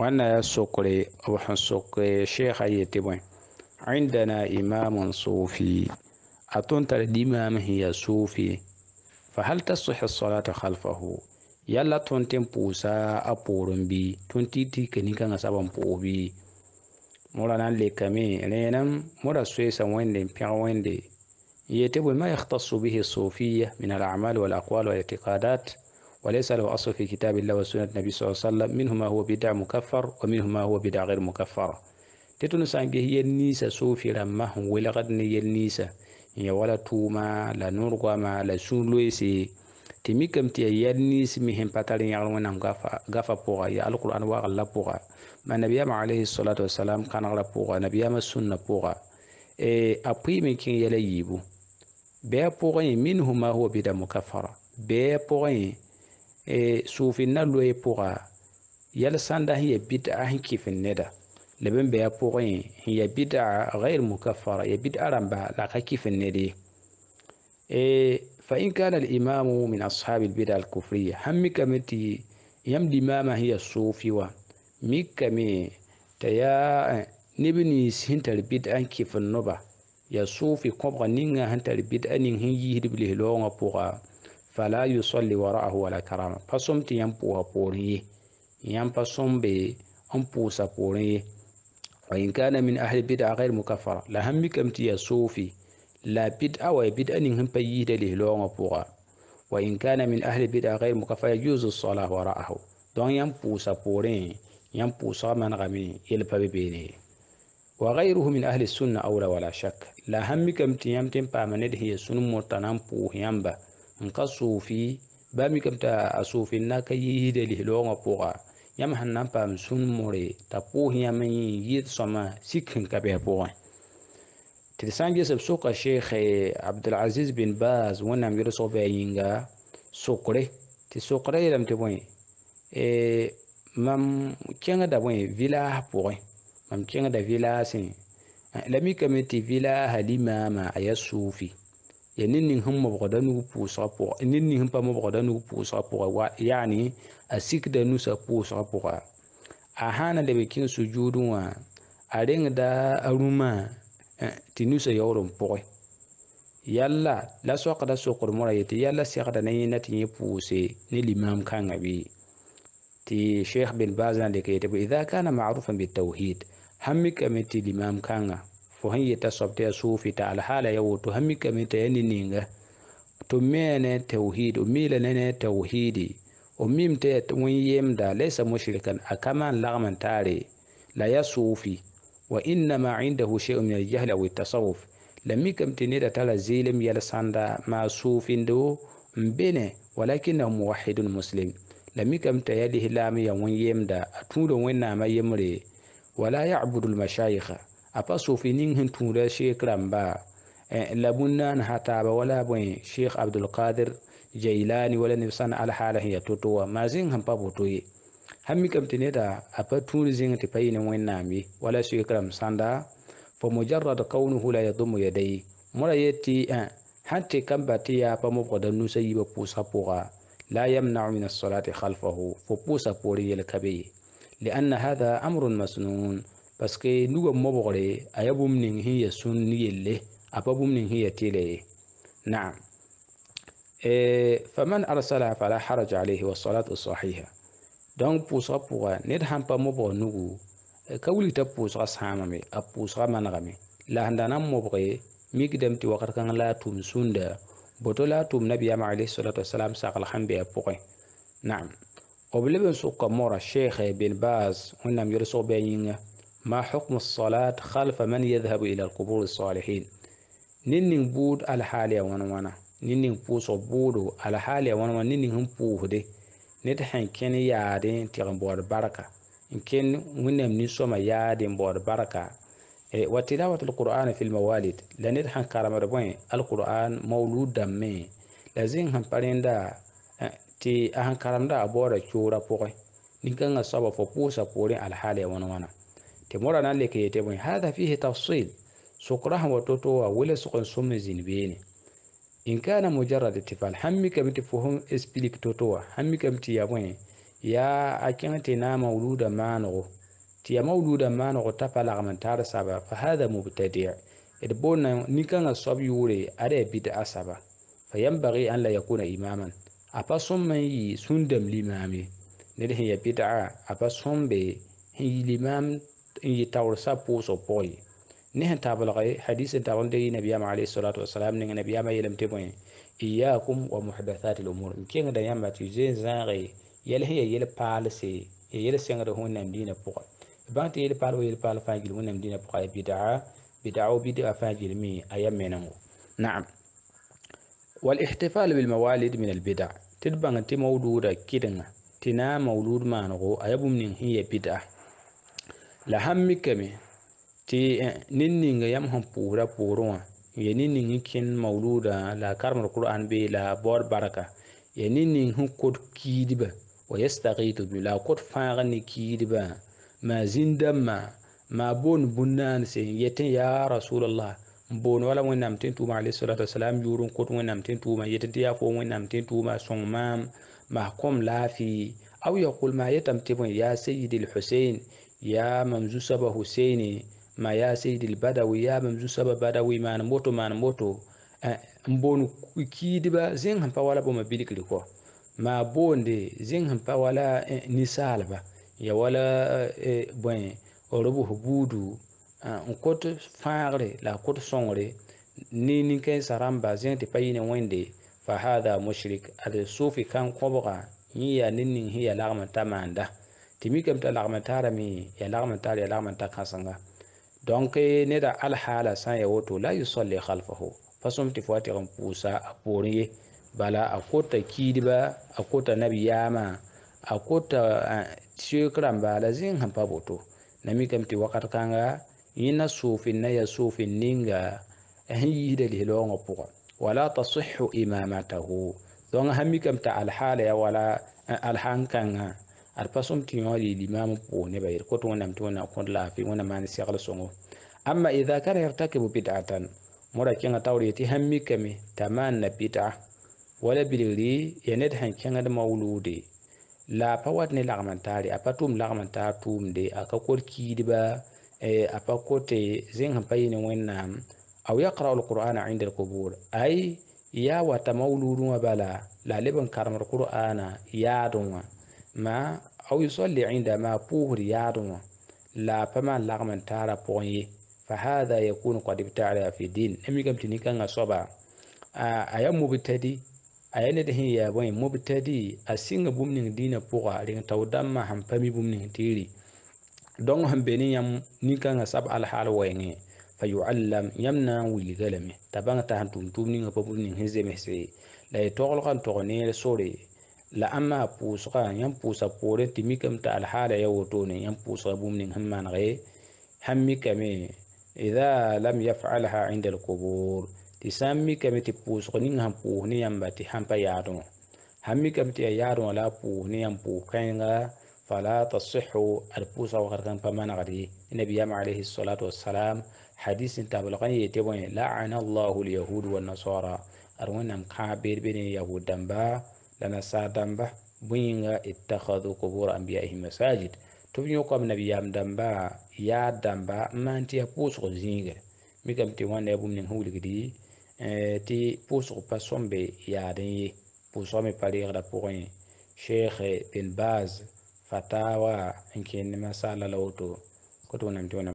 وانا سكري وحن سكري شيخ يتبوين عندنا إمام صوفي اتون تر دمام هي صوفي فهل تصح الصلاة خلفه يلا تنتم بوسا أبورن بي تنتي تي كنيكا نسابن بوبي مرا نالي كمي رينام مولا سويسا ويندي بيان ويندي يتبو ما يختص به الصوفية من الأعمال والأقوال والاعتقادات وليس له أصل في كتاب الله وسنة النبي صلى الله عليه وسلم منهما هو بدع مكفر ومنهما هو بدع غير مكفر تتون سانجي هي النيسة سوفي رمه ولغدني هي النيسة هي ولا توما لا نور ما لا سولويسي تمي كم تي يد نيس مهم باتالين يعلمون أن غفا غفا بوغا يا القرآن وغلا بوغا ما نبيام عليه الصلاة والسلام كان غلا بوغا نبيام السنة بوغا إيه، أبوي من كين يلا يبو بيا بوغا منهما هو بدع مكفرة بيا بوغا sofin na lɔɛ pʋga yɛl sã n da sẽn yaa bid'a sẽn kɩf n neda la bẽn be a pʋgẽ sẽn yaa bid'a gayr mukafara yaa bid'a rãmba la a ka kɩf n ned ye فإن كان الإمام من أصحاب البدع الكفرية هم كمتي يم الإمامة هي الصوفي mika me ta ya nibini hintar bid'an kifin nuba ya sofi kwabga ninga hintar bid'an hin yi hidibli hilonga puga fala yusalli wara'ahu wala karama pa som tɩ yãmb pʋʋsa poorẽ ye yãmb pa sõm be n pʋʋsa poorẽ ye wa in kana min ahli bid'a ghayr mukaffara la ham mikame tɩ yaa soofi la bid'a wa bid'a ning sẽn pa yiisda lislaoongã pʋga wa in kana min ahli bid'a ghayr mukaffara yajuzu salah wara'ahu donc yãmb pʋʋsa poorẽ yãmb pʋʋsga manegame yel pa be beene wa ghayruhu min ahli sunna awla wala shak la ham mikame tɩ yãmb tɩ n paama ned sẽn yaa sũn morta na n pʋʋs yãmba nka suufi ba mikame t'a a suufin na ka yiisde lislooŋa pʋga yãmb sẽn na n paam sũn more t'a pʋʋs yãmb n yɩɩd sõma sik sẽn ka bɩs pʋgẽ tɩ d sã n ges b soka sheikh eh, abdulaziz bin bas wẽnnaam yʋlsg bɩ a yĩnga sokre tɩ sokra yeelame tɩ bõe mam kẽngda bõe vilaas pʋgẽ mam kẽngda vilaasẽ la mikame tɩ vilaasa limaama a yaa suufi ya ne ning sẽn mobgda nug pʋʋsga pʋga ne ning sẽn pa mobgda nug pʋʋsga pʋga wa yaani a sikda nusa pʋʋsga pʋga a sãana leb n kẽng sujuud wã a rengda a rũmã tɩ nusa yaoor n pʋgẽ yalla la soakda sokr morã ye tɩ yalla segda na yẽnda tɩ yẽ pʋʋse ne limam kãngã bɩ tɩ sheikh bin baz na n dɩk yetɩ idha kana marufan bitawhid sãn mikame tɩ limam kãngã fo sẽn yeta soab tɩ yaa soof tɩ alhaala ya woto sãn mikame t'a yaa ne ninga tɩ mea ne tawhid o miila ne ne tawhidi o mim tɩ ya wẽn yemda laysa mushrikan a ka maan lagm n taare la ya soofi wa innama indahu shay'un min aljahla wa tasawuf la mikame tɩ neda tara zeelem yɛl-sãnda maa soofinde wo n bene walakinahu muwahidun muslim la mikame t'a yaa lislaam ya wẽn yemda a tũuda wẽnnaamã yembre wala yabudu lmashayikha a pa sofi ning sẽn tũuda sheek rãmba la bũn-naan ha taaba wala bõe sheikh abdulkadir jailani wala neb sãn alhaala sẽn ya to-to wã maa zĩng sẽn pa boto ye sãn mikame tɩ neda a pa tũud zĩng tɩ pa yɩ ne wẽnnaam ye wala sheek rãmb sãnda fa mujarrad kaunuhu la yadumu yadaye mora ye tɩ sãn tɩ kambã tɩ yaa pa mobgda nusa yiibã pʋʋsã pʋga la yamnau min asolati halfahu fo pʋʋsa poorẽ yel ka be ye lianna hada amrun masnun paske nuga mobogre aya bum ning hi ya sun ni yelle apa bum ning hi ya tile na'am eh faman arsala fala haraj alayhi wa salatu sahiha donc pusra puga ned hampa mobo nugu e, ka wuli ta pusra samame a pusra managame la handana mobogre migdam ti wakar kan la tum sunda boto la tum nabiyam alayhi salatu wassalam saqal hambe apoqe na'am obleben sukka mora sheikh bin baz hunnam yorso bayinga ما حكم الصلاة خلف من يذهب إلى القبور الصالحين نين بود على حالي وانا وانا نين بوس بودو على حالي وانا وانا نين هم بوهدي نتحن كن يادين تغن بور بركة إن كن ونم نسوما يادين بور بركة اه، وتلاوة القرآن في الموالد لنتحن ربوين القرآن مولود دمين لازم هم بارين اه، تي أهن karamda دا kyora كورا بوغي نين soaba fo pʋʋsa poorẽ على حالي وانا وانا te morana leke te bon hada fihi tafsil sukraha watoto wa wala sukon somme zinbeni in kana mujarrad tifal hammi kam ti fohum explique toto wa hammi kam ti ya bon ya akin te na mauluda manogo ti ya mauluda manogo ta pala man tar saba fa hada mubtadi' ed bonna nikanga sab yure are bid'a saba fa yanbaghi an la yakuna imaman apa somme yi sundam limami ne de ya bid'a apa sombe hi limam إنجي تورسا بوس أو بوي نهن تابلغي حديث تابلغي دي نبي عليه الصلاة والسلام نهن نبي عم يلم تبوين إياكم ومحدثات الأمور كي نغدا يام باتيزين زانغي يلهي يل بالسي يل سيغر هون نم دينا بوغ بانت يل بال ويل بال فاجل هون نم دينا بوغ بدعا بدعا بدعا فاجل مي أيام منه نعم والاحتفال بالموالد من البدع تدبان تي مولودا كيدنا تنا مولود مانغو أيبوم نهي بدعا la sãn mikame tɩ ned eh, ninga yãmb sẽn pʋʋsda pʋʋrẽ wã n ya nin ning n kẽnd mawluudã la a karemd qur'an bee la baood barka ya nin ning sẽn kod kiidba wa yastagiitu bi la a kod fãag ne kiidbã maa zĩn-dãmbã maa boond bũn-naanse n yet n yaa rasulallah n boond wala wẽnnaam tẽn tʋʋma alayhi salatu wasalam yʋʋr n kod wẽnnaam tẽn tʋʋma yet tɩ yaa fo wẽnnaam tẽn tʋʋma sõng maam maas kõm laafɩ aw yaqul maa yetame tɩ bõe yaa sayidi lhusein ya mamzu saba husaini ma ya sayyidil badawi ya mamzu saba badawi man moto man moto n eh, booni kiidiba zĩng sẽn pa wala bõma bilgri kɔ maa boonde zĩng sẽn pa wala eh, ninsaalba ya wala bõe eh, rbs buudu ah, n kot fãagre la a kot sõngre ne nin-kãensã rãmba zẽng tɩ pa yɩ ne wẽnde fa hada mushrik ad soofi kãn ne ning sẽn yaa lagm n ta maanda tɩ mikame t'a lagm mi yaa lagm n taar yaa donc neda alhaala sã n ya woto la yusalli khalfahu pa sõm tɩ fo wa bala a kota kiidba a kota nabiyaamã a kota soeek rãmba la zĩng sẽn wakat kãnga yẽna soofin na yaa soofin ninga sẽn yiisda lislaoongã pʋgã wala tasihhu imamatahu dõng sã mikame t'a alhaala ya wala alhan kãngã ad pa sõm kẽ wã lɩɩ limaam pʋʋs nebã yel koto wẽnnaam tɩ wẽnnaam kõd la wẽna maan segl sõngo amma ida kana yartakibu bid'atan mora kẽngã taoor ye sãn mikame t'a maanna bid'a wala bilgri ya ned sãn kẽngd mawluude la a pa wat ne lagm n taare a pa tʋʋm lagm n taar tʋʋmde a ka kod kiidba e, a pa kote zẽng sẽn pa yɩ ne wẽnnaam aw yaqra'u alqur'ana inda alqubur ay yaa wata mawluud wã bala la a leb n karemd qur'ana yaadẽ wã ma aw yusalli inda ma puusd yaadmã la pa maan lagm n taara pʋgẽ ye fa hada yakun qad ibtaala fi din ne mikame tɩ nin soaba a yaa mobtadi a yaa ned sẽn yaa bõe mobtadi a sɩnga bũmb ning dĩinã pʋga reng tao dãmbã sẽn pa mi bũmb ning tɩɩri dõng sẽn be ne yãmb nin sab alhaal wɛɛngẽ fa yuallam yãmb na n wilga lame t'a bãng t'a sẽn tʋm tʋʋm ningã pa bũmb ning sẽn zemse la y toglg n tog neer sore لأما بوسقا يم بوسا بوري تمي كم تعال حالة يوتوني يم بوسا بومنين همان غي همي كمي إذا لم يفعلها عند القبور تسمي كمي تبوسق نين هم بوهني يم باتي هم با يارون كم تي يارون لا بوهني يم بوكينغا فلا تصح البوسا وغرغن بمان غري النبي عليه الصلاة والسلام حديث تبلغني يتبوني لعن الله اليهود والنصارى أرونا مقابير بين يهود دنبا la nasaa dãmba bõe yĩnga ittakhadu qubur anbiyaihim masajid tɩ b yõkame nabiyaam dãmba yaa dãmba n maan tɩ yaa pʋʋsg zĩigre mikame tɩ wãnda yaa bũmb ning sẽn wilgdi tɩ pʋʋsg pa sõm be yaad n ye pʋʋsga me pa reegda pʋgẽ sheekh bin baz fatawa n kẽend masala la woto koto wẽnnaam tɩ wẽnnaam